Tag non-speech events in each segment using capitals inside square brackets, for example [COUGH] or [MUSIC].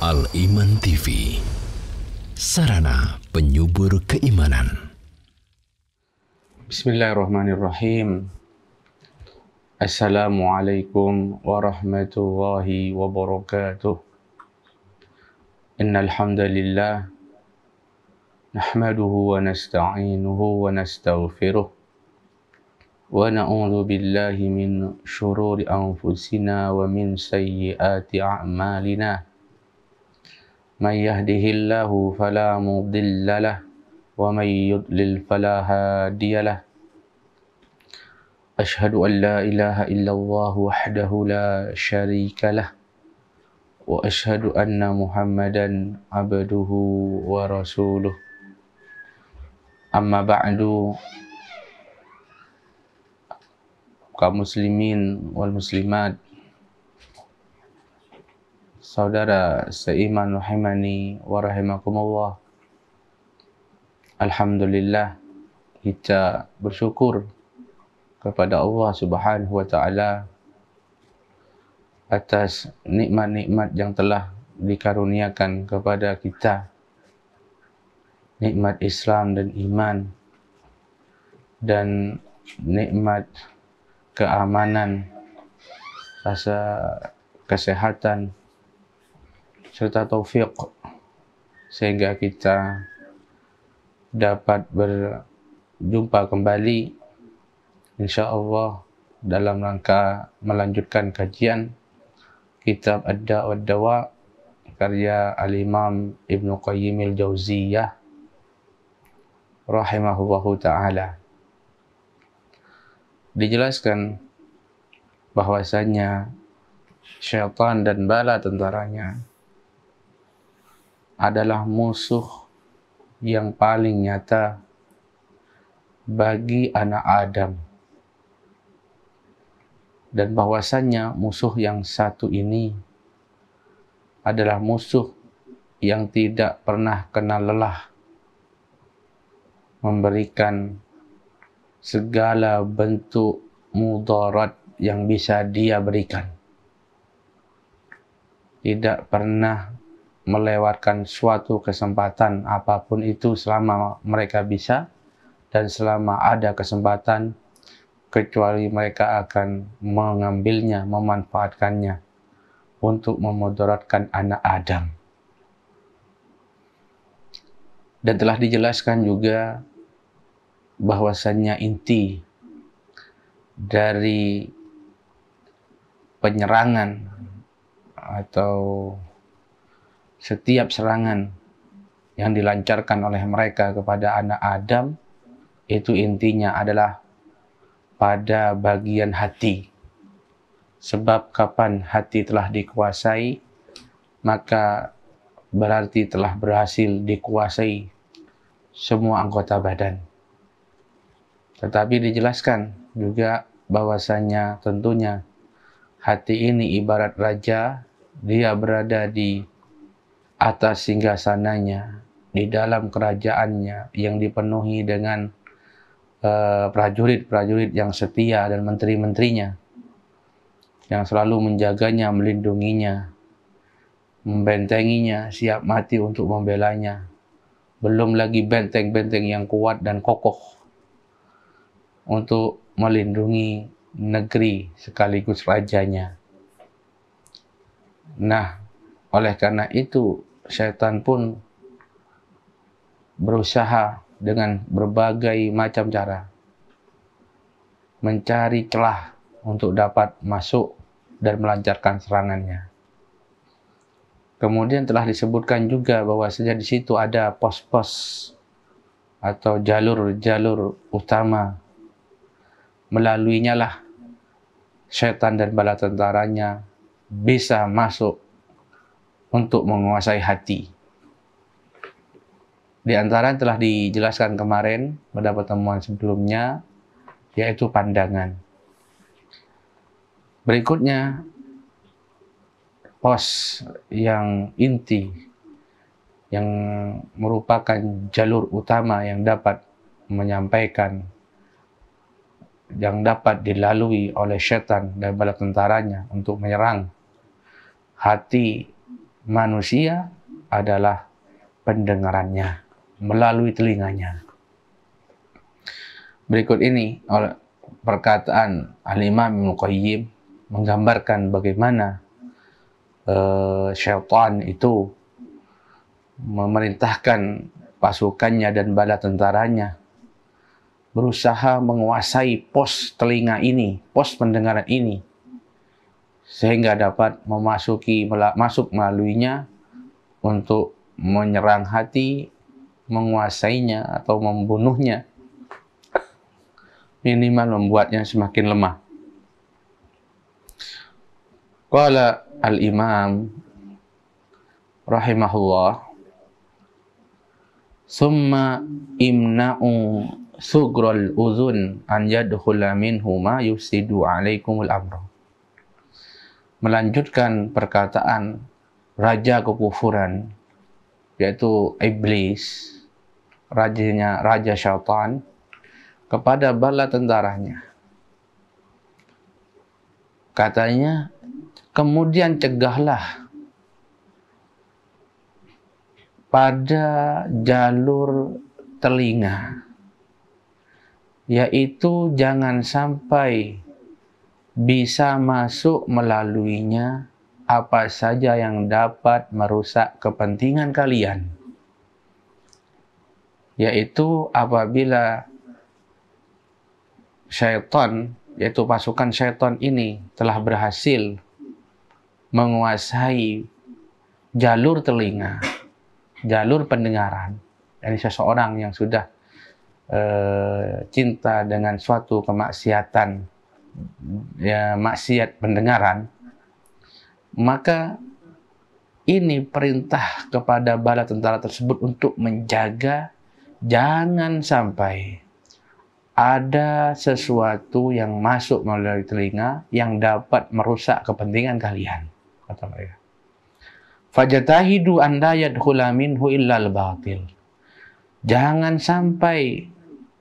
Al-Iman TV Sarana penyubur keimanan Bismillahirrahmanirrahim Assalamualaikum warahmatullahi wabarakatuh Innal nahmaduhu wa nasta'inuhu wa nastaghfiruh wa na'udzu billahi min shururi anfusina wa min sayyiati a'malina من يهده الله فلا مضل له ومن يضلل فلا هادي له أشهد أن لا إله إلا الله وحده لا شريك له وأشهد أن محمدا عبده ورسوله أما بعد كمسلمين والمسلمات saudara seiman rahimani wa rahimakumullah. Alhamdulillah kita bersyukur kepada Allah Subhanahu wa taala atas nikmat-nikmat yang telah dikaruniakan kepada kita. Nikmat Islam dan iman dan nikmat keamanan rasa kesehatan serta taufik sehingga kita dapat berjumpa kembali insyaallah dalam rangka melanjutkan kajian kitab ad-da'wa dawa karya al-imam ibnu qayyim al-jauziyah rahimahullahu taala dijelaskan bahwasannya syaitan dan bala tentaranya adalah musuh yang paling nyata bagi anak Adam. Dan bahwasannya musuh yang satu ini adalah musuh yang tidak pernah kena lelah memberikan segala bentuk mudarat yang bisa dia berikan. Tidak pernah melewatkan suatu kesempatan apapun itu selama mereka bisa dan selama ada kesempatan kecuali mereka akan mengambilnya, memanfaatkannya untuk memudaratkan anak Adam. Dan telah dijelaskan juga bahwasannya inti dari penyerangan atau setiap serangan yang dilancarkan oleh mereka kepada anak Adam itu intinya adalah pada bagian hati. Sebab kapan hati telah dikuasai, maka berarti telah berhasil dikuasai semua anggota badan. Tetapi dijelaskan juga bahwasanya tentunya hati ini ibarat raja, dia berada di atas singgasananya di dalam kerajaannya yang dipenuhi dengan eh, prajurit-prajurit uh, yang setia dan menteri-menterinya yang selalu menjaganya, melindunginya, membentenginya, siap mati untuk membelanya. Belum lagi benteng-benteng yang kuat dan kokoh untuk melindungi negeri sekaligus rajanya. Nah, oleh karena itu syaitan pun berusaha dengan berbagai macam cara mencari celah untuk dapat masuk dan melancarkan serangannya. Kemudian telah disebutkan juga bahwa sejak di situ ada pos-pos atau jalur-jalur utama melaluinya lah setan dan bala tentaranya bisa masuk untuk menguasai hati. Di antara telah dijelaskan kemarin pada pertemuan sebelumnya, yaitu pandangan. Berikutnya, pos yang inti, yang merupakan jalur utama yang dapat menyampaikan, yang dapat dilalui oleh setan dan bala tentaranya untuk menyerang hati manusia adalah pendengarannya melalui telinganya. Berikut ini oleh perkataan Al-Imam Ibnu Qayyim menggambarkan bagaimana uh, syaitan itu memerintahkan pasukannya dan bala tentaranya berusaha menguasai pos telinga ini, pos pendengaran ini sehingga dapat memasuki masuk melaluinya untuk menyerang hati, menguasainya atau membunuhnya. Minimal membuatnya semakin lemah. Qala al-Imam rahimahullah Summa imna'u sugral uzun an yadkhula minhu ma yufsidu alaikumul amra melanjutkan perkataan raja kekufuran yaitu iblis rajanya raja syaitan kepada bala tentaranya katanya kemudian cegahlah pada jalur telinga yaitu jangan sampai bisa masuk melaluinya apa saja yang dapat merusak kepentingan kalian. Yaitu apabila syaitan, yaitu pasukan syaitan ini telah berhasil menguasai jalur telinga, jalur pendengaran dari seseorang yang sudah e, cinta dengan suatu kemaksiatan ya, maksiat pendengaran, maka ini perintah kepada bala tentara tersebut untuk menjaga jangan sampai ada sesuatu yang masuk melalui telinga yang dapat merusak kepentingan kalian kata mereka fajatahidu anda yadkhula minhu illal batil jangan sampai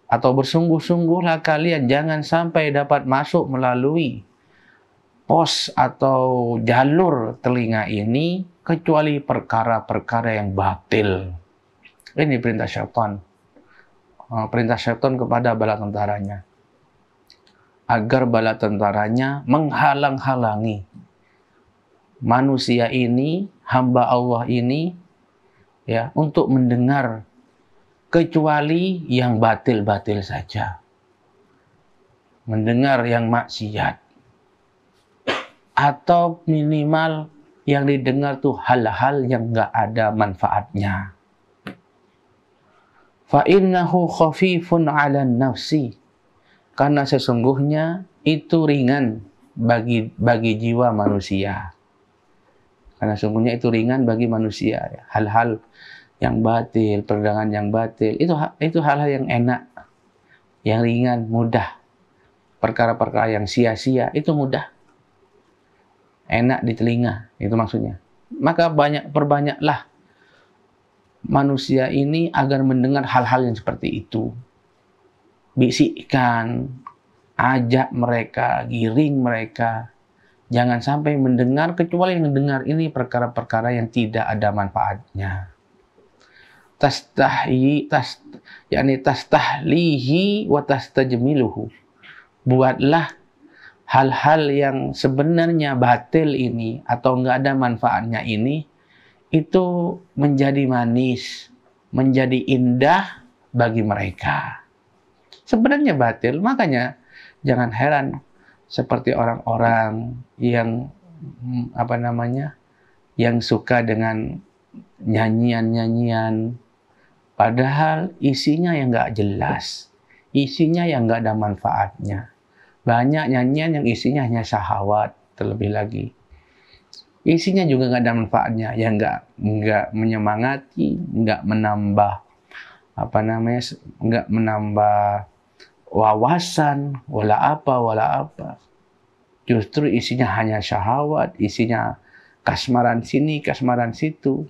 atau bersungguh-sungguhlah kalian jangan sampai dapat masuk melalui pos atau jalur telinga ini kecuali perkara-perkara yang batil. Ini perintah syaitan. Eh, perintah syaitan kepada bala tentaranya. Agar bala tentaranya menghalang-halangi manusia ini, hamba Allah ini ya untuk mendengar kecuali yang batil-batil saja. Mendengar yang maksiat. Atau minimal yang didengar tuh hal-hal yang nggak ada manfaatnya. Fa'innahu khafifun ala nafsi. Karena sesungguhnya itu ringan bagi bagi jiwa manusia. Karena sesungguhnya itu ringan bagi manusia. Hal-hal yang batil, perdagangan yang batil. Itu itu hal-hal yang enak, yang ringan, mudah. Perkara-perkara yang sia-sia itu mudah. Enak di telinga, itu maksudnya. Maka banyak perbanyaklah manusia ini agar mendengar hal-hal yang seperti itu. Bisikkan, ajak mereka, giring mereka. Jangan sampai mendengar kecuali yang mendengar ini perkara-perkara yang tidak ada manfaatnya tastahyi tas yakni tastahlihi wa tastajmiluhu. Buatlah hal-hal yang sebenarnya batil ini atau enggak ada manfaatnya ini itu menjadi manis, menjadi indah bagi mereka. Sebenarnya batil, makanya jangan heran seperti orang-orang yang apa namanya yang suka dengan nyanyian-nyanyian Padahal isinya yang nggak jelas. Isinya yang nggak ada manfaatnya. Banyak nyanyian yang isinya hanya syahwat terlebih lagi. Isinya juga nggak ada manfaatnya, yang nggak nggak menyemangati, nggak menambah apa namanya, nggak menambah wawasan, wala apa, wala apa. Justru isinya hanya syahwat, isinya kasmaran sini, kasmaran situ.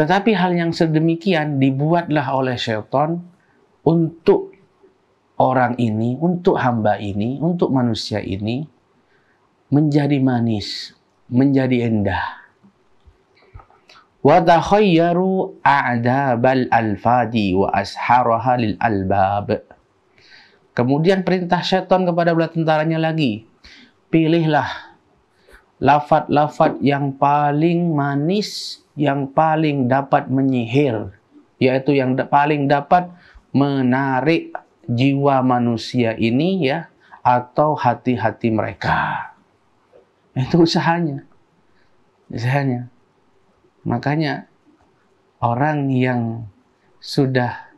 Tetapi hal yang sedemikian dibuatlah oleh syaitan untuk orang ini, untuk hamba ini, untuk manusia ini menjadi manis, menjadi indah. Wa takhayyaru a'dabal alfadi wa albab. Kemudian perintah setan kepada bela tentaranya lagi, pilihlah lafat-lafat yang paling manis yang paling dapat menyihir, yaitu yang da paling dapat menarik jiwa manusia ini ya atau hati-hati mereka. Itu usahanya. Usahanya. Makanya orang yang sudah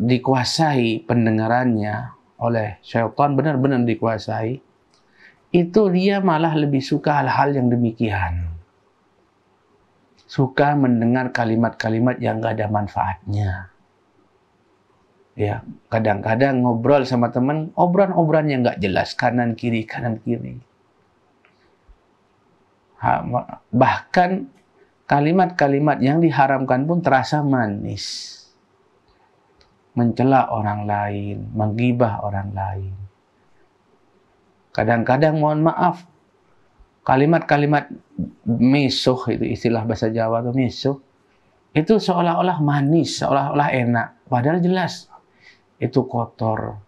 dikuasai pendengarannya oleh syaitan benar-benar dikuasai, itu dia malah lebih suka hal-hal yang demikian suka mendengar kalimat-kalimat yang gak ada manfaatnya. Ya, kadang-kadang ngobrol sama teman, obrolan-obrolan yang gak jelas, kanan kiri, kanan kiri. Bahkan kalimat-kalimat yang diharamkan pun terasa manis. Mencela orang lain, menggibah orang lain. Kadang-kadang mohon maaf, kalimat-kalimat misuh itu istilah bahasa Jawa itu misuh itu seolah-olah manis, seolah-olah enak, padahal jelas itu kotor,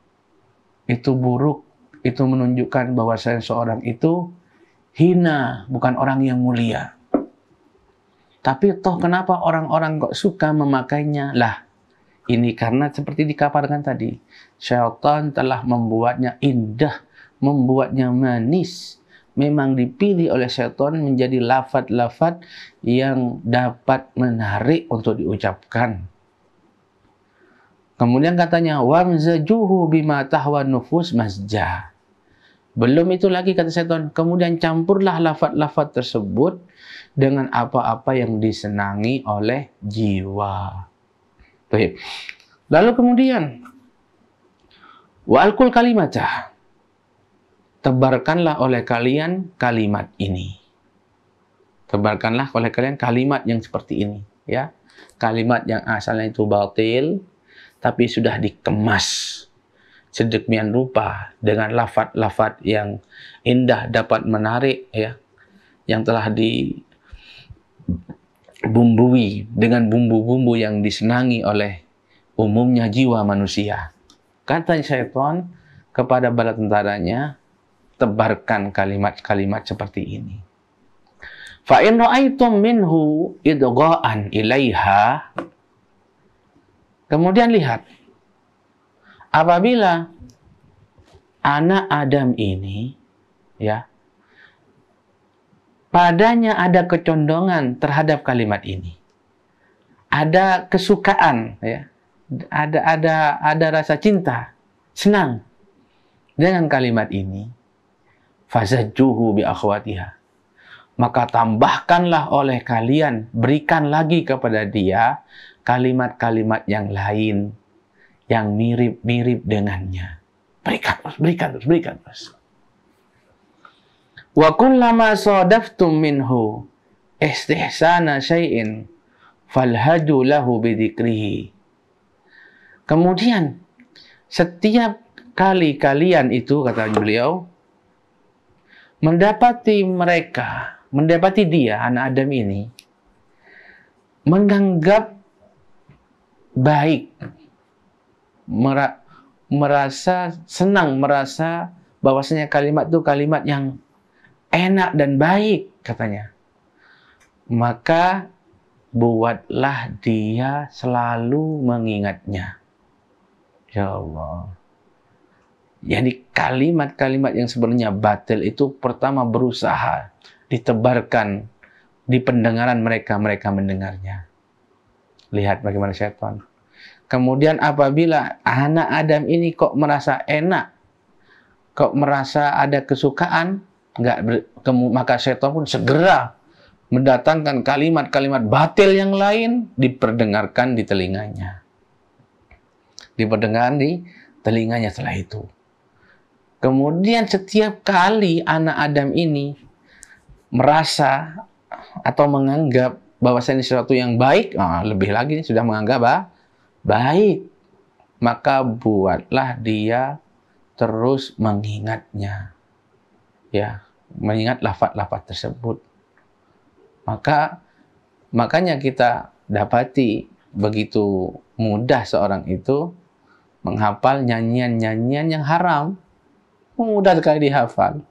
itu buruk, itu menunjukkan bahwa saya seorang itu hina, bukan orang yang mulia. Tapi toh kenapa orang-orang kok suka memakainya? Lah, ini karena seperti dikabarkan tadi, syaitan telah membuatnya indah, membuatnya manis, memang dipilih oleh setan menjadi lafat-lafat yang dapat menarik untuk diucapkan. Kemudian katanya wamzajuhu bima tahwa nufus masja. Belum itu lagi kata setan, kemudian campurlah lafat-lafat tersebut dengan apa-apa yang disenangi oleh jiwa. Lalu kemudian wa alkul kalimatah tebarkanlah oleh kalian kalimat ini. Tebarkanlah oleh kalian kalimat yang seperti ini, ya. Kalimat yang asalnya itu batil tapi sudah dikemas sedemikian rupa dengan lafat-lafat yang indah dapat menarik ya yang telah dibumbui dengan bumbu-bumbu yang disenangi oleh umumnya jiwa manusia. Kata syaitan kepada bala tentaranya, tebarkan kalimat-kalimat seperti ini. Fa in ra'aitum minhu idgha'an ilaiha Kemudian lihat apabila anak Adam ini ya padanya ada kecondongan terhadap kalimat ini. Ada kesukaan ya. Ada ada ada rasa cinta, senang dengan kalimat ini Fazajjuhu bi akhwatiha. Maka tambahkanlah oleh kalian, berikan lagi kepada dia kalimat-kalimat yang lain yang mirip-mirip dengannya. Berikan terus, berikan terus, berikan terus. Wa kullama sadaftum minhu istihsana syai'in falhaju lahu bidikrihi. Kemudian, setiap kali kalian itu, kata beliau, mendapati mereka, mendapati dia, anak Adam ini, menganggap baik, merasa senang, merasa bahwasanya kalimat itu kalimat yang enak dan baik, katanya. Maka buatlah dia selalu mengingatnya. Ya Allah. Jadi kalimat-kalimat yang sebenarnya batil itu pertama berusaha ditebarkan di pendengaran mereka, mereka mendengarnya. Lihat bagaimana setan. Kemudian apabila anak Adam ini kok merasa enak, kok merasa ada kesukaan, enggak ber, maka setan pun segera mendatangkan kalimat-kalimat batil yang lain diperdengarkan di telinganya. Diperdengarkan di telinganya setelah itu. Kemudian setiap kali anak Adam ini merasa atau menganggap bahwa ini sesuatu yang baik, oh, lebih lagi sudah menganggap bah, baik, maka buatlah dia terus mengingatnya. Ya, mengingat lafaz-lafaz tersebut. Maka makanya kita dapati begitu mudah seorang itu menghafal nyanyian-nyanyian yang haram mudah sekali dihafal.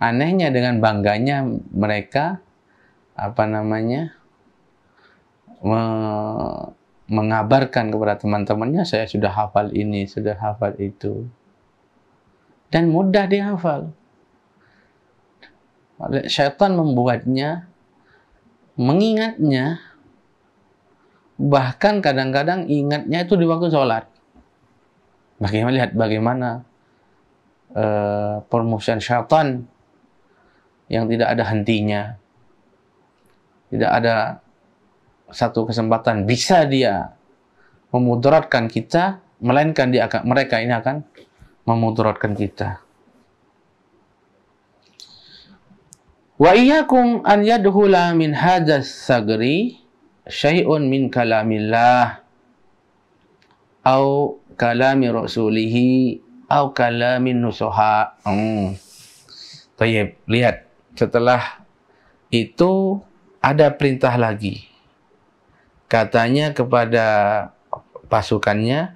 Anehnya dengan bangganya mereka apa namanya me mengabarkan kepada teman-temannya saya sudah hafal ini, sudah hafal itu. Dan mudah dihafal. Syaitan membuatnya mengingatnya bahkan kadang-kadang ingatnya itu di waktu sholat. Bagaimana lihat bagaimana uh, permusuhan syaitan yang tidak ada hentinya. Tidak ada satu kesempatan bisa dia memudaratkan kita, melainkan dia akan mereka ini akan memudaratkan kita. Wa iyyakum an yadkhula min hadzas sagri syai'un min kalamillah au kalami rasulihi au kalamin nusoha. Hmm. lihat. Setelah itu ada perintah lagi. Katanya kepada pasukannya,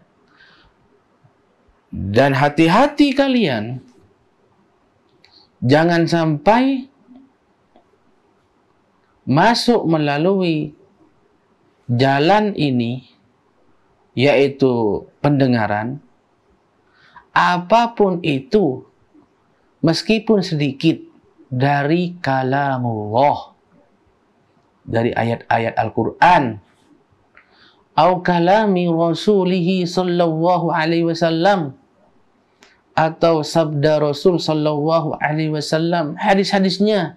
dan hati-hati kalian. Jangan sampai masuk melalui jalan ini, yaitu pendengaran, apapun itu meskipun sedikit dari kalamullah dari ayat-ayat Al-Qur'an atau kalami Rasulih sallallahu alaihi wasallam atau sabda Rasul sallallahu alaihi wasallam hadis-hadisnya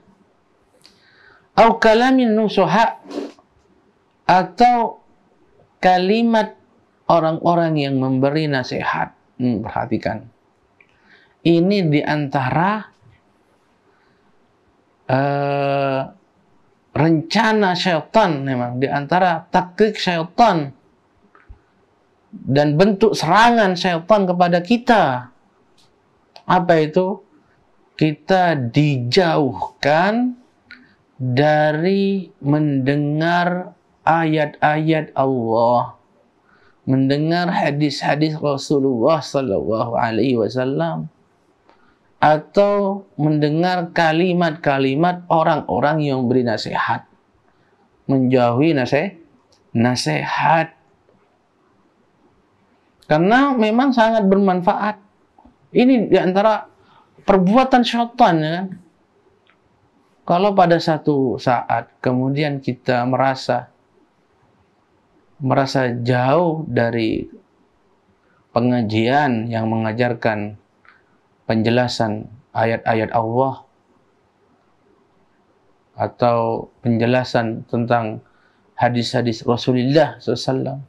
atau kalami nusuha atau kalimat orang-orang yang memberi nasihat Hmm, perhatikan. Ini diantara uh, eh, rencana syaitan memang, di antara taktik syaitan dan bentuk serangan syaitan kepada kita. Apa itu? Kita dijauhkan dari mendengar ayat-ayat Allah mendengar hadis-hadis Rasulullah Sallallahu Alaihi Wasallam atau mendengar kalimat-kalimat orang-orang yang beri nasihat menjauhi nasih nasihat karena memang sangat bermanfaat ini diantara perbuatan syaitan ya kalau pada satu saat kemudian kita merasa merasa jauh dari pengajian yang mengajarkan penjelasan ayat-ayat Allah atau penjelasan tentang hadis-hadis Rasulullah SAW.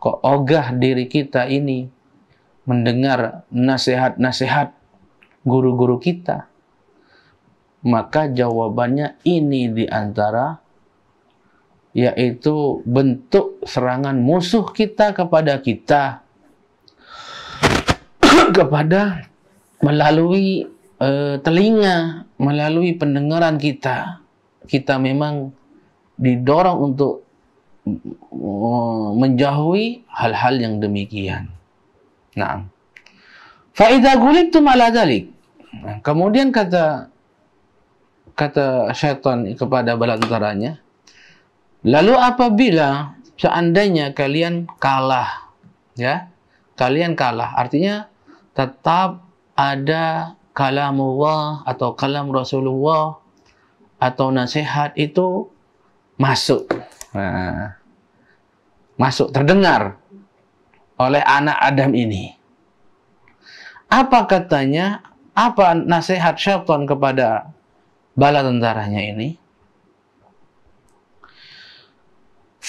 Kok ogah diri kita ini mendengar nasihat-nasihat guru-guru kita? Maka jawabannya ini di antara yaitu bentuk serangan musuh kita kepada kita [CLEARS THROAT] kepada melalui e, telinga, melalui pendengaran kita. Kita memang didorong untuk menjauhi hal-hal yang demikian. Nah, faida gulibtum ala dalik. Kemudian kata kata syaitan kepada bala Lalu apabila seandainya kalian kalah, ya, kalian kalah, artinya tetap ada kalamullah atau kalam Rasulullah atau nasihat itu masuk. Nah, masuk terdengar oleh anak Adam ini. Apa katanya? Apa nasihat syaitan kepada bala tentaranya ini?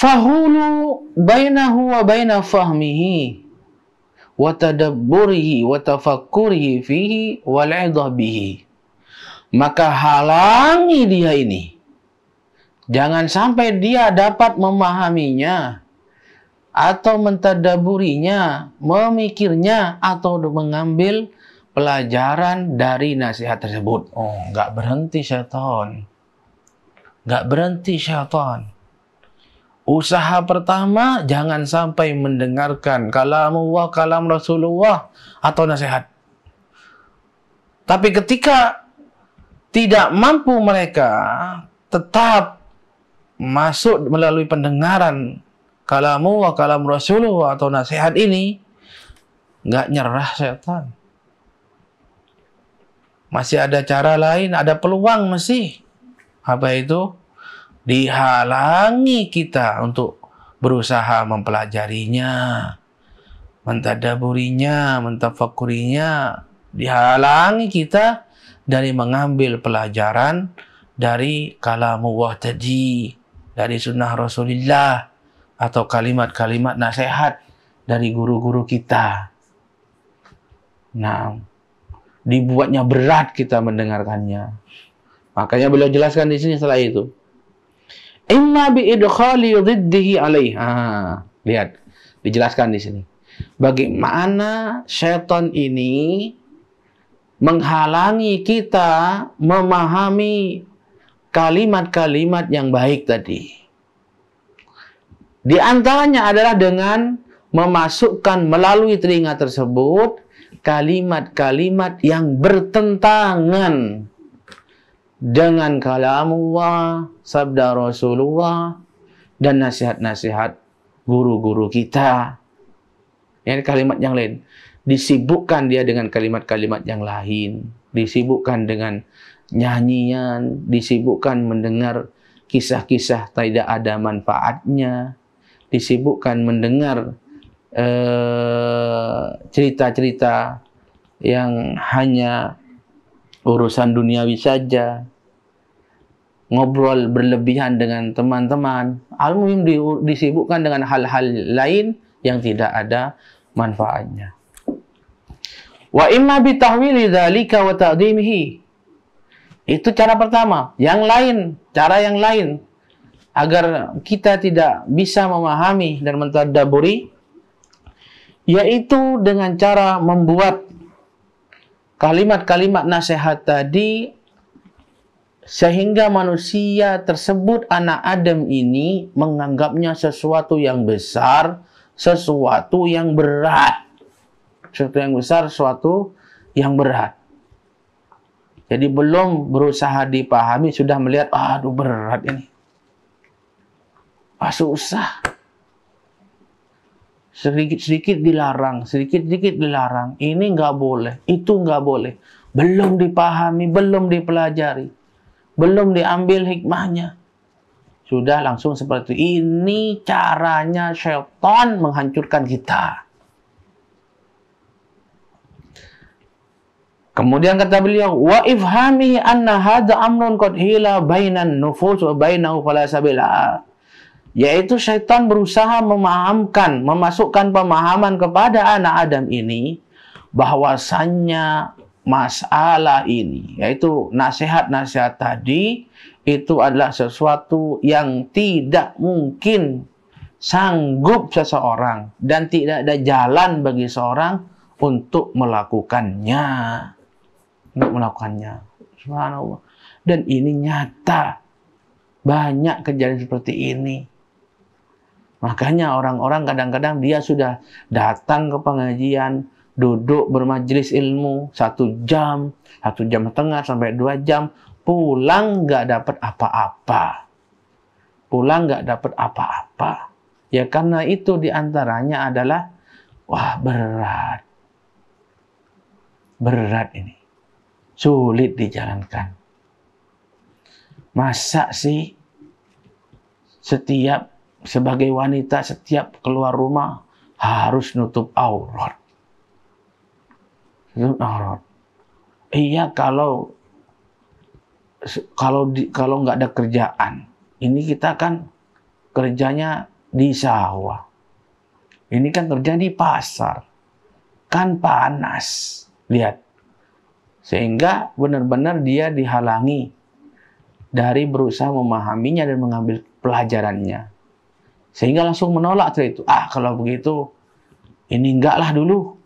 Fahulu bainahu wa baina fahmihi wa tadabburihi wa tafakkurihi fihi wa bihi. Maka halangi dia ini. Jangan sampai dia dapat memahaminya atau mentadaburinya, memikirnya atau mengambil pelajaran dari nasihat tersebut. Oh, nggak berhenti setan. Nggak berhenti setan. Usaha pertama jangan sampai mendengarkan Allah, kalam Rasulullah atau nasihat. Tapi ketika tidak mampu mereka tetap masuk melalui pendengaran Allah, kalam Rasulullah atau nasihat ini, nggak nyerah setan. Masih ada cara lain, ada peluang masih. Apa itu? dihalangi kita untuk berusaha mempelajarinya, mentadaburinya, mentafakurinya, dihalangi kita dari mengambil pelajaran dari kalamullah tadi, dari sunnah Rasulullah, atau kalimat-kalimat nasihat dari guru-guru kita. Nah, dibuatnya berat kita mendengarkannya. Makanya beliau jelaskan di sini setelah itu. Inna bi idkhali diddihi alaih. Ah, lihat. Dijelaskan di sini. Bagaimana setan ini menghalangi kita memahami kalimat-kalimat yang baik tadi. Di antaranya adalah dengan memasukkan melalui telinga tersebut kalimat-kalimat yang bertentangan dengan kalamullah, sabda Rasulullah, dan nasihat-nasihat guru-guru kita. Ini kalimat yang lain. Disibukkan dia dengan kalimat-kalimat yang lain. Disibukkan dengan nyanyian, disibukkan mendengar kisah-kisah tidak ada manfaatnya, disibukkan mendengar eh, cerita-cerita yang hanya urusan duniawi saja ngobrol berlebihan dengan teman-teman. Al-muhim disibukkan dengan hal-hal lain yang tidak ada manfaatnya. Wa imma bitahwili dhalika wa ta'dimihi. Itu cara pertama. Yang lain, cara yang lain agar kita tidak bisa memahami dan mentadaburi yaitu dengan cara membuat kalimat-kalimat nasihat tadi sehingga manusia tersebut anak Adam ini menganggapnya sesuatu yang besar, sesuatu yang berat. Sesuatu yang besar, sesuatu yang berat. Jadi belum berusaha dipahami sudah melihat aduh berat ini. Ah susah. Sedikit-sedikit dilarang, sedikit-sedikit dilarang. Ini nggak boleh, itu nggak boleh. Belum dipahami, belum dipelajari belum diambil hikmahnya. Sudah langsung seperti ini caranya syaitan menghancurkan kita. Kemudian kata beliau, wa ifhami anna hadza amrun qad hila bainan nufus wa bainahu fala Yaitu syaitan berusaha memahamkan, memasukkan pemahaman kepada anak Adam ini bahwasannya masalah ini, yaitu nasihat-nasihat tadi, itu adalah sesuatu yang tidak mungkin sanggup seseorang dan tidak ada jalan bagi seorang untuk melakukannya. Untuk melakukannya. Subhanallah. Dan ini nyata. Banyak kejadian seperti ini. Makanya orang-orang kadang-kadang dia sudah datang ke pengajian, duduk bermajelis ilmu satu jam, satu jam setengah sampai dua jam, pulang nggak dapat apa-apa. Pulang nggak dapat apa-apa. Ya karena itu diantaranya adalah, wah berat. Berat ini. Sulit dijalankan. Masa sih setiap sebagai wanita setiap keluar rumah harus nutup aurat. Iya kalau kalau di, kalau nggak ada kerjaan, ini kita kan kerjanya di sawah. Ini kan kerja di pasar. Kan panas. Lihat. Sehingga benar-benar dia dihalangi dari berusaha memahaminya dan mengambil pelajarannya. Sehingga langsung menolak cerita itu. Ah, kalau begitu ini enggaklah dulu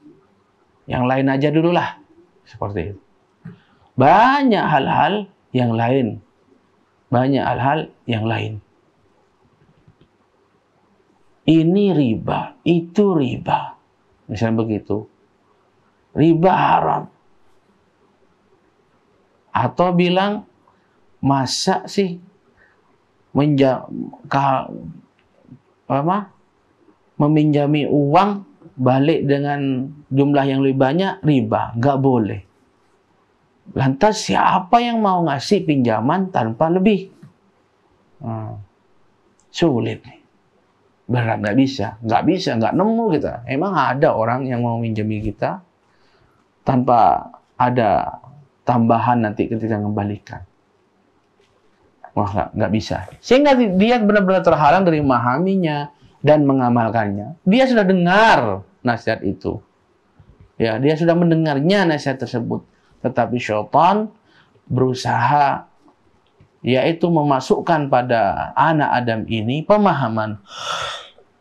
yang lain aja dulu lah. Seperti itu. Banyak hal-hal yang lain. Banyak hal-hal yang lain. Ini riba, itu riba. Misalnya begitu. Riba haram. Atau bilang, masa sih menja apa, meminjami uang balik dengan jumlah yang lebih banyak riba, nggak boleh. Lantas siapa yang mau ngasih pinjaman tanpa lebih? Hmm. Sulit nih. Berat nggak bisa, nggak bisa, nggak nemu kita. Emang ada orang yang mau minjemi kita tanpa ada tambahan nanti ketika mengembalikan? Wah, nggak, nggak bisa. Sehingga dia benar-benar terhalang dari memahaminya dan mengamalkannya. Dia sudah dengar nasihat itu. Ya, dia sudah mendengarnya nasihat tersebut. Tetapi syaitan berusaha yaitu memasukkan pada anak Adam ini pemahaman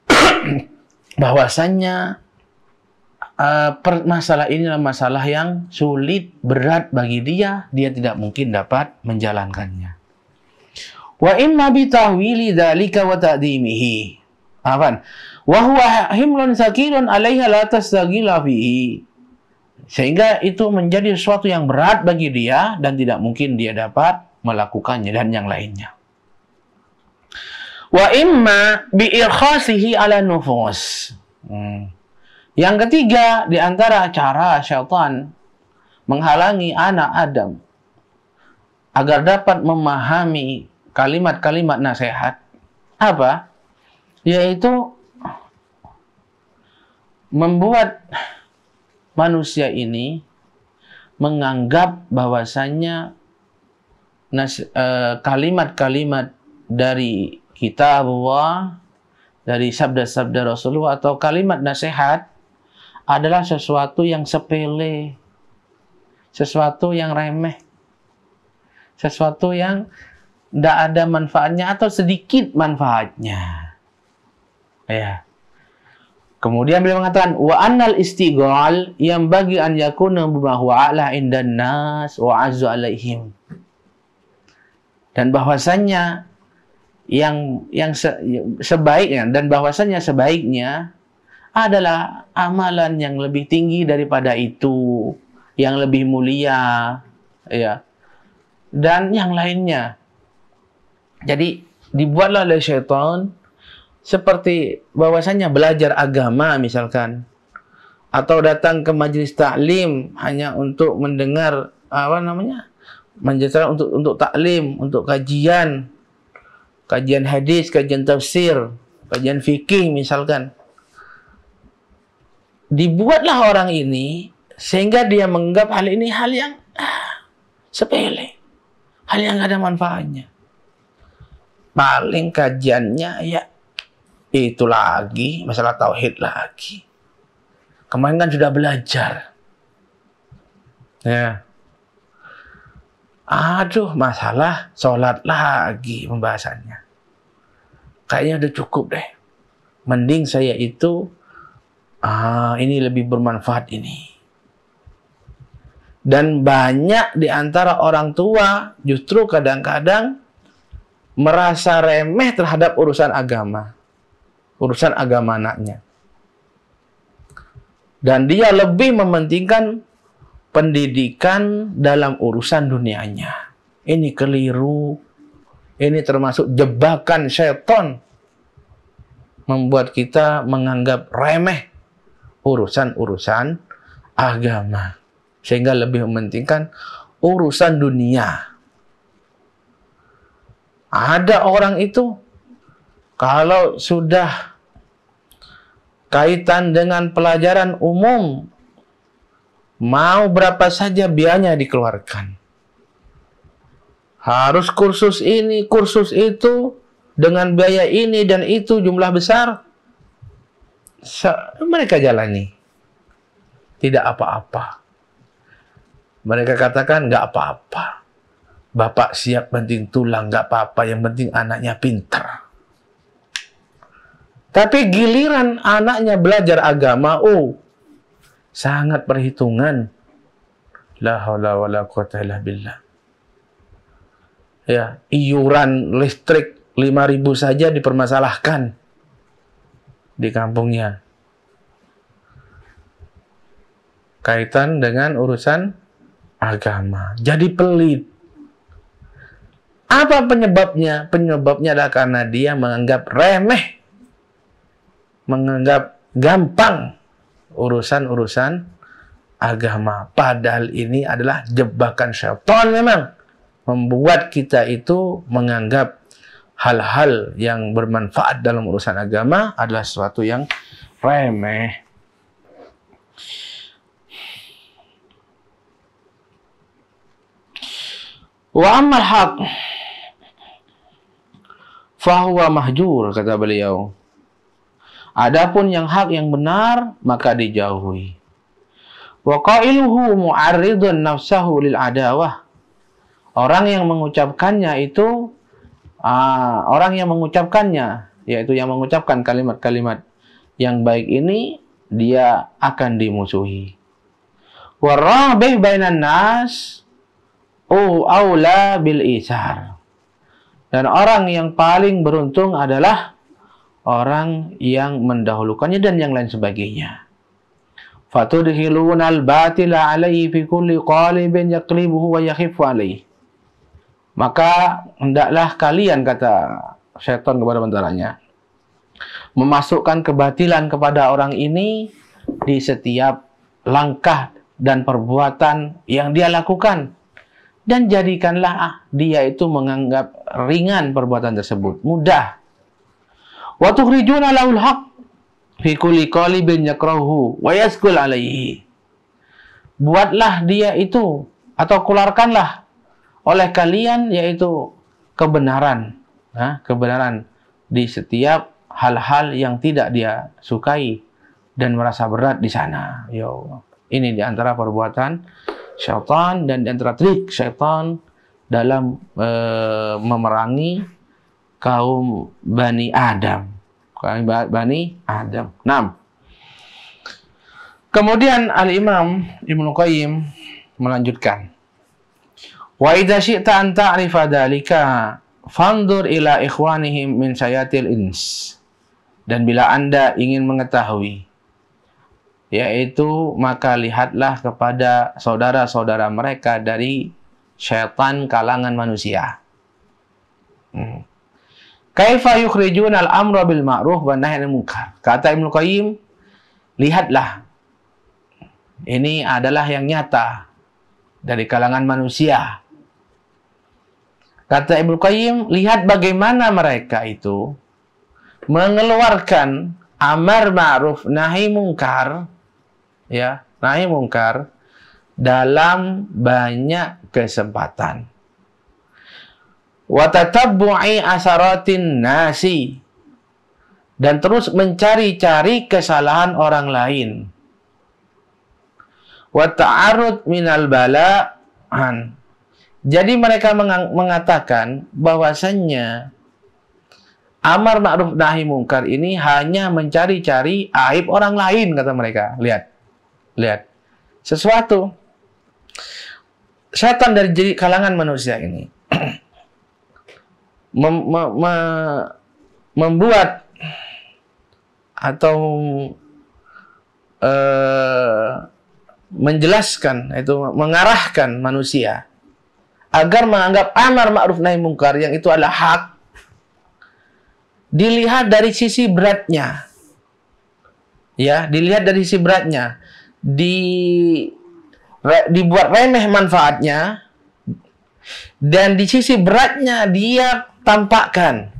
[CLEARS THROAT] bahwasannya uh, eh, masalah ini adalah masalah yang sulit, berat bagi dia, dia tidak mungkin dapat menjalankannya. Wa imma bitahwili dalika wa ta'dimihi. Apaan? alaiha fihi sehingga itu menjadi sesuatu yang berat bagi dia dan tidak mungkin dia dapat melakukannya dan yang lainnya. Wa imma bi irkhasihi ala nufus. Hmm. Yang ketiga di antara cara syaitan menghalangi anak Adam agar dapat memahami kalimat-kalimat nasihat apa? Yaitu membuat manusia ini menganggap bahwasannya eh, kalimat-kalimat dari kita Allah, dari sabda-sabda Rasulullah atau kalimat nasihat adalah sesuatu yang sepele, sesuatu yang remeh, sesuatu yang tidak ada manfaatnya atau sedikit manfaatnya. Ya. Kemudian beliau mengatakan wa annal istighal yang bagi an yakuna bahwa a'la indan nas wa azza alaihim. Dan bahwasannya yang yang se, sebaiknya dan bahwasannya sebaiknya adalah amalan yang lebih tinggi daripada itu, yang lebih mulia, ya. Dan yang lainnya. Jadi dibuatlah oleh syaitan seperti bahwasanya belajar agama misalkan atau datang ke majelis taklim hanya untuk mendengar apa namanya majelis untuk untuk taklim untuk kajian kajian hadis kajian tafsir kajian fikih misalkan dibuatlah orang ini sehingga dia menganggap hal ini hal yang ah, sepele hal yang gak ada manfaatnya paling kajiannya ya itu lagi, masalah tauhid lagi. Kemarin kan sudah belajar. Ya. Aduh, masalah sholat lagi pembahasannya. Kayaknya udah cukup deh. Mending saya itu, ah, ini lebih bermanfaat ini. Dan banyak di antara orang tua justru kadang-kadang merasa remeh terhadap urusan agama urusan agama anaknya. Dan dia lebih mementingkan pendidikan dalam urusan dunianya. Ini keliru. Ini termasuk jebakan setan membuat kita menganggap remeh urusan-urusan agama sehingga lebih mementingkan urusan dunia. Ada orang itu kalau sudah kaitan dengan pelajaran umum, mau berapa saja biayanya dikeluarkan. Harus kursus ini, kursus itu, dengan biaya ini dan itu jumlah besar, mereka jalani. Tidak apa-apa. Mereka katakan nggak apa-apa. Bapak siap penting tulang, nggak apa-apa. Yang penting anaknya pintar. Tapi giliran anaknya belajar agama, oh, sangat perhitungan. La haula wala quwata illa billah. Ya, iuran listrik 5000 saja dipermasalahkan di kampungnya. Kaitan dengan urusan agama. Jadi pelit. Apa penyebabnya? Penyebabnya adalah karena dia menganggap remeh menganggap gampang urusan-urusan agama. Padahal ini adalah jebakan syaitan memang. Membuat kita itu menganggap hal-hal yang bermanfaat dalam urusan agama adalah sesuatu yang remeh. Wa ammal haq fahuwa mahjur kata beliau. Adapun yang hak yang benar maka dijauhi. Wa qailuhu mu'arridun nafsahu lil adawah. Orang yang mengucapkannya itu uh, orang yang mengucapkannya yaitu yang mengucapkan kalimat-kalimat yang baik ini dia akan dimusuhi. rabih bainan nas au aula bil isar. Dan orang yang paling beruntung adalah orang yang mendahulukannya dan yang lain sebagainya. Fatudhilun al-batila alaihi fi kulli qalibin yaqlibuhu wa yakhifu alaihi. Maka hendaklah kalian kata setan kepada bentaranya memasukkan kebatilan kepada orang ini di setiap langkah dan perbuatan yang dia lakukan dan jadikanlah dia itu menganggap ringan perbuatan tersebut mudah wa tukhrijuna lahul haq fi kulli qalibin yakrahu wa yaskul alaihi buatlah dia itu atau keluarkanlah oleh kalian yaitu kebenaran nah, kebenaran di setiap hal-hal yang tidak dia sukai dan merasa berat di sana Yo, ini di antara perbuatan syaitan dan di antara trik syaitan dalam e, memerangi kaum Bani Adam Bani Adam. Enam. Kemudian Al-Imam Ibnu Qayyim melanjutkan. Wa idza syi'ta an ta'rifa dalika fandur ila ikhwanihim min sayatil ins. Dan bila Anda ingin mengetahui yaitu maka lihatlah kepada saudara-saudara mereka dari syaitan kalangan manusia. Hmm. Kaifa yukhrijun al-amra bil ma'ruf wa munkar. Kata Ibnu Qayyim, lihatlah. Ini adalah yang nyata dari kalangan manusia. Kata Ibnu Qayyim, lihat bagaimana mereka itu mengeluarkan amar ma'ruf nahi mungkar ya, nahi mungkar dalam banyak kesempatan watatabu'i asaratin nasi dan terus mencari-cari kesalahan orang lain Wata'arud minal bala'an jadi mereka mengatakan bahwasannya amar ma'ruf nahi mungkar ini hanya mencari-cari aib orang lain kata mereka. Lihat. Lihat. Sesuatu setan dari kalangan manusia ini [CLEARS THROAT] mem me me membuat atau uh, menjelaskan itu mengarahkan manusia agar menganggap amar ma'ruf nahi mungkar yang itu adalah hak dilihat dari sisi beratnya ya dilihat dari sisi beratnya di re, dibuat remeh manfaatnya dan di sisi beratnya dia tampakkan.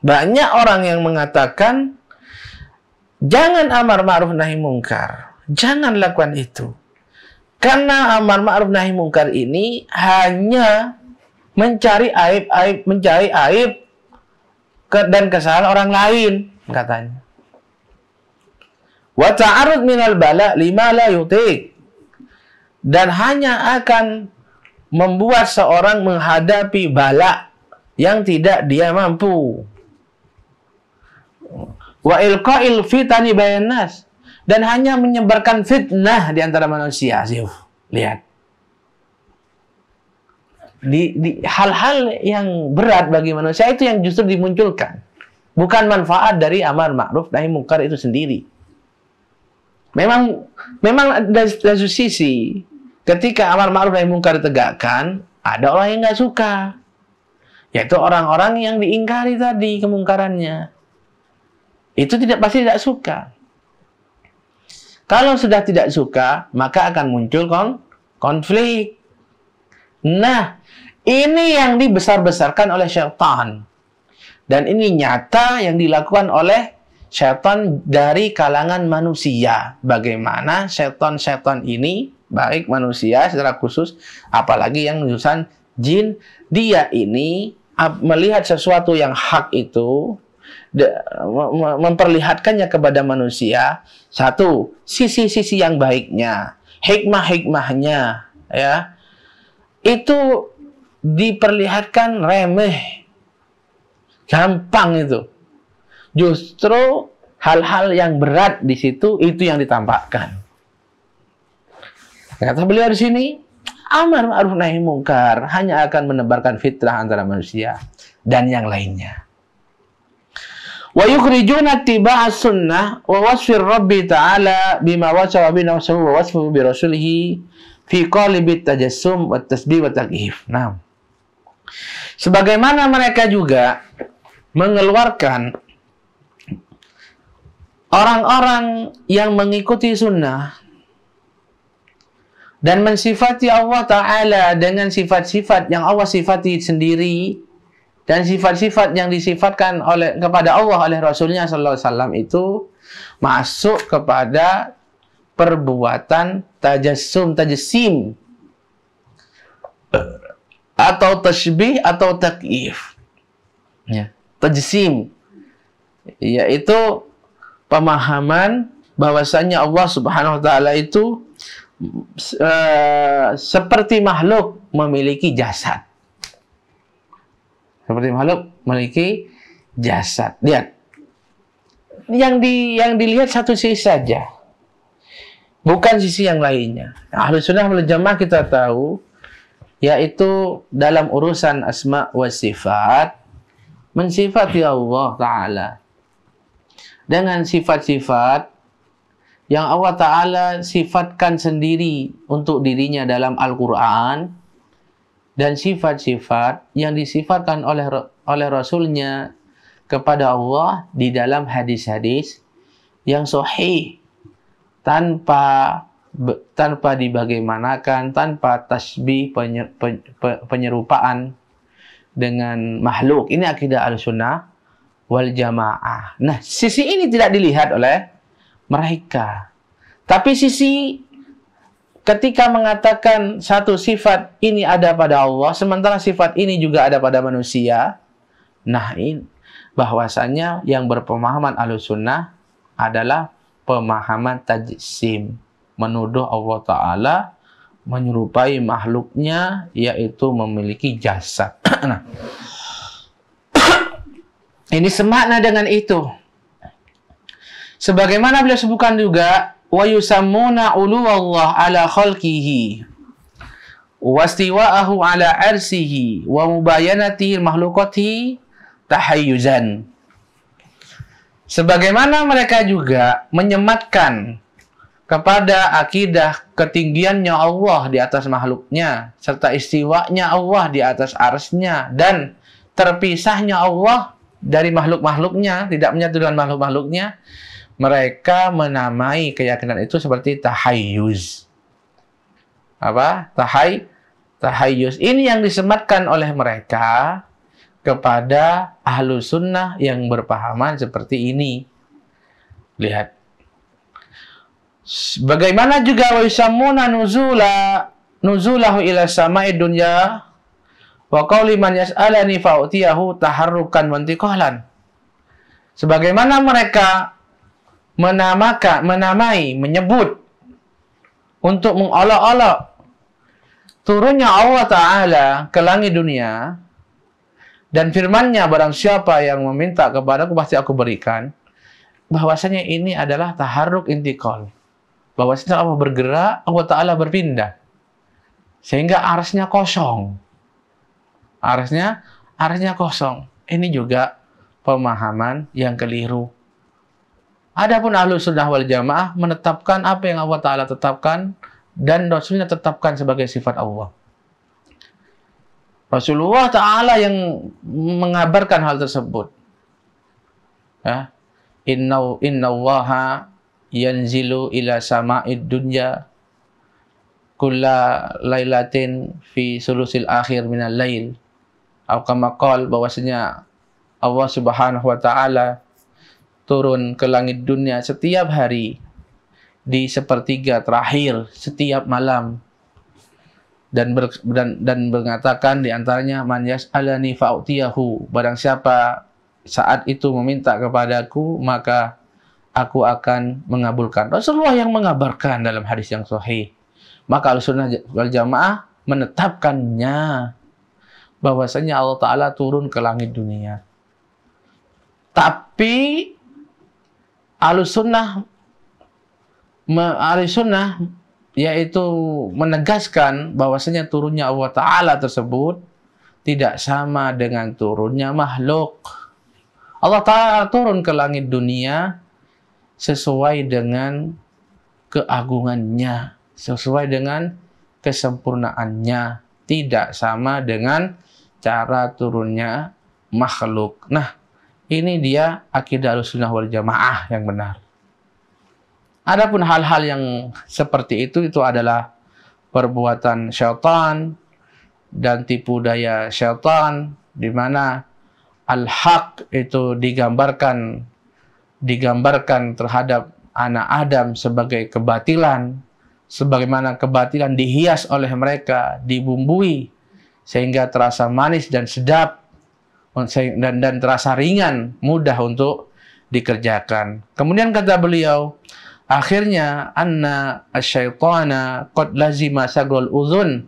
Banyak orang yang mengatakan jangan amar ma'ruf nahi mungkar. Jangan lakukan itu. Karena amar ma'ruf nahi mungkar ini hanya mencari aib-aib, mencari aib dan kesalahan orang lain katanya. Wa ta'arud minal bala lima la yutik. Dan hanya akan membuat seorang menghadapi bala yang tidak dia mampu. Wa ilqa'il fitani bayanas dan hanya menyebarkan fitnah di antara manusia. Zif, lihat. Di, hal-hal yang berat bagi manusia itu yang justru dimunculkan. Bukan manfaat dari amar ma'ruf nahi mungkar itu sendiri. Memang memang dari, dari sisi Ketika amar ma'ruf nahi mungkar ditegakkan, ada orang yang nggak suka. Yaitu orang-orang yang diingkari tadi kemungkarannya. Itu tidak pasti tidak suka. Kalau sudah tidak suka, maka akan muncul kon konflik. Nah, ini yang dibesar-besarkan oleh syaitan. Dan ini nyata yang dilakukan oleh syaitan dari kalangan manusia. Bagaimana syaitan-syaitan ini baik manusia secara khusus apalagi yang jurusan jin dia ini melihat sesuatu yang hak itu memperlihatkannya kepada manusia satu sisi-sisi yang baiknya hikmah-hikmahnya ya itu diperlihatkan remeh gampang itu justru hal-hal yang berat di situ itu yang ditampakkan Nah, kata beliau di sini, amar ma'ruf nahi mungkar hanya akan menebarkan fitrah antara manusia dan yang lainnya. Wa yukhrijuna tiba'a sunnah wa wasfir rabbi ta'ala bima wasawa bi nafsihi wa wasfuhu bi rasulih fi qali bit tajassum wa tasbih wa taqif. Nah. Sebagaimana mereka juga mengeluarkan orang-orang yang mengikuti sunnah dan mensifati Allah Ta'ala dengan sifat-sifat yang Allah sifati sendiri dan sifat-sifat yang disifatkan oleh kepada Allah oleh Rasulnya Sallallahu Alaihi Wasallam itu masuk kepada perbuatan tajassum, tajassim atau tashbih atau takif ya. tajassim yaitu pemahaman bahwasanya Allah Subhanahu wa taala itu Eh, seperti makhluk memiliki jasad. Seperti makhluk memiliki jasad. Lihat. Yang di yang dilihat satu sisi saja. Bukan sisi yang lainnya. Ahlu sunnah wal jamaah kita tahu yaitu dalam urusan asma wa sifat mensifati Allah taala dengan sifat-sifat yang Allah Ta'ala sifatkan sendiri untuk dirinya dalam Al-Quran dan sifat-sifat yang disifatkan oleh oleh Rasulnya kepada Allah di dalam hadis-hadis yang sahih tanpa tanpa dibagaimanakan tanpa tasbih penyer, penyerupaan dengan makhluk ini akidah al-sunnah wal jamaah nah sisi ini tidak dilihat oleh mereka. Tapi sisi ketika mengatakan satu sifat ini ada pada Allah, sementara sifat ini juga ada pada manusia, nah ini bahwasanya yang berpemahaman al-sunnah adalah pemahaman tajsim, menuduh Allah Ta'ala menyerupai makhluknya, yaitu memiliki jasad. [CLEARS THROAT] nah, [CLEARS THROAT] ini semakna dengan itu. Sebagaimana beliau sebutkan juga wa yusammuna uluwallah ala khalqihi istiwa'ahu ala arsihi wa mubayanati makhluqati tahayyuzan. Sebagaimana mereka juga menyematkan kepada akidah ketinggiannya Allah di atas makhluknya, serta istiwanya Allah di atas arsnya, dan terpisahnya Allah dari makhluk-makhluknya, tidak menyatu dengan makhluk-makhluknya, mereka menamai keyakinan itu seperti tahayyuz. Apa? Tahay tahayyuz. Ini yang disematkan oleh mereka kepada ahlu sunnah yang berpahaman seperti ini. Lihat. Bagaimana juga wa yusamuna nuzula nuzulahu ila sama'i dunya wa qawli man yas'alani fa'utiyahu taharrukan wa Sebagaimana mereka menamakan, menamai, menyebut untuk mengolok-olok turunnya Allah Ta'ala ke langit dunia dan firmannya barang siapa yang meminta kepadaku pasti aku berikan bahwasanya ini adalah taharruk intikal bahwasanya Allah bergerak Allah Ta'ala berpindah sehingga arsnya kosong arsnya arsnya kosong ini juga pemahaman yang keliru Adapun ahlu sunnah wal jamaah menetapkan apa yang Allah Ta'ala tetapkan dan Rasulnya tetapkan sebagai sifat Allah. Rasulullah Ta'ala yang mengabarkan hal tersebut. Ya. Inna, inna allaha yanzilu ila sama'id dunya kulla lailatin fi sulusil akhir minal lail. Atau kama bahwasanya Allah Subhanahu wa taala turun ke langit dunia setiap hari di sepertiga terakhir setiap malam dan ber, dan, dan mengatakan di antaranya man yas'alani fa'utiyahu barang siapa saat itu meminta kepadaku maka aku akan mengabulkan Rasulullah yang mengabarkan dalam hadis yang sahih maka al-sunnah wal jamaah menetapkannya bahwasanya Allah Ta'ala turun ke langit dunia. Tapi Alusunah, Ahlussunnah yaitu menegaskan bahwasanya turunnya Allah Ta'ala tersebut tidak sama dengan turunnya makhluk. Allah Ta'ala turun ke langit dunia sesuai dengan keagungannya, sesuai dengan kesempurnaannya, tidak sama dengan cara turunnya makhluk. Nah, ini dia akidah sunnah wal jamaah yang benar. Adapun hal-hal yang seperti itu itu adalah perbuatan syaitan dan tipu daya syaitan di mana al-haq itu digambarkan digambarkan terhadap anak Adam sebagai kebatilan sebagaimana kebatilan dihias oleh mereka, dibumbui sehingga terasa manis dan sedap dan dan terasa ringan, mudah untuk dikerjakan. Kemudian kata beliau, akhirnya anna asyaitana qad lazima sagrul uzun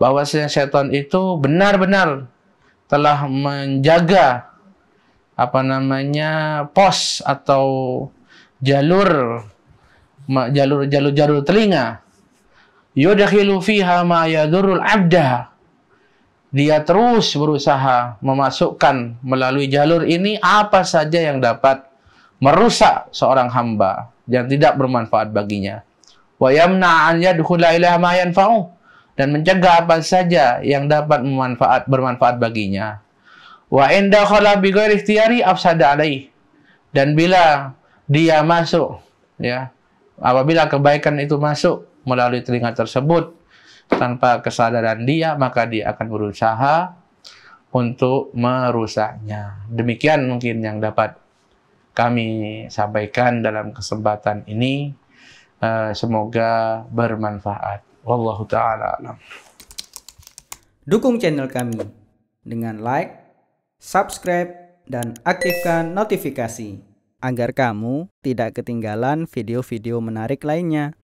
bahwasanya setan itu benar-benar telah menjaga apa namanya pos atau jalur jalur jalur jalur telinga yudkhilu fiha ma yadurul abda dia terus berusaha memasukkan melalui jalur ini apa saja yang dapat merusak seorang hamba yang tidak bermanfaat baginya. Wa yamna an yadkhula ilaha ma yanfa'u dan mencegah apa saja yang dapat memanfaat bermanfaat baginya. Wa inda khala bi ghairi ikhtiyari afsada alaih. Dan bila dia masuk ya, apabila kebaikan itu masuk melalui telinga tersebut tanpa kesadaran dia, maka dia akan berusaha untuk merusaknya. Demikian mungkin yang dapat kami sampaikan dalam kesempatan ini. Eh, semoga bermanfaat. Wallahu ta'ala alam. Dukung channel kami dengan like, subscribe, dan aktifkan notifikasi agar kamu tidak ketinggalan video-video menarik lainnya.